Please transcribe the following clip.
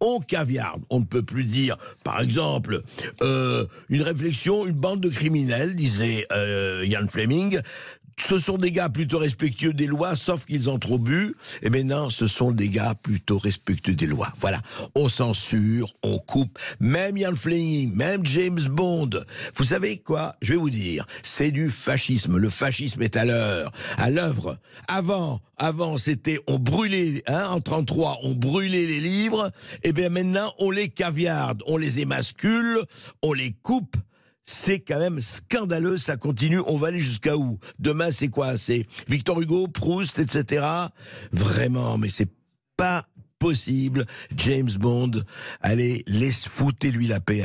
on caviar, On ne peut plus dire, par exemple, euh, une réflexion, une bande de criminels, disait yann euh, Fleming, ce sont des gars plutôt respectueux des lois, sauf qu'ils ont trop bu. Et maintenant, ce sont des gars plutôt respectueux des lois. Voilà. On censure, on coupe. Même Ian Fleming, même James Bond. Vous savez quoi Je vais vous dire. C'est du fascisme. Le fascisme est à l'heure, à l'œuvre. Avant, avant, c'était on brûlait, hein, en 33, on brûlait les livres. Et eh bien maintenant, on les caviarde, on les émascule, on les coupe c'est quand même scandaleux, ça continue, on va aller jusqu'à où Demain, c'est quoi C'est Victor Hugo, Proust, etc. Vraiment, mais c'est pas possible. James Bond, allez, laisse foutre lui la paix.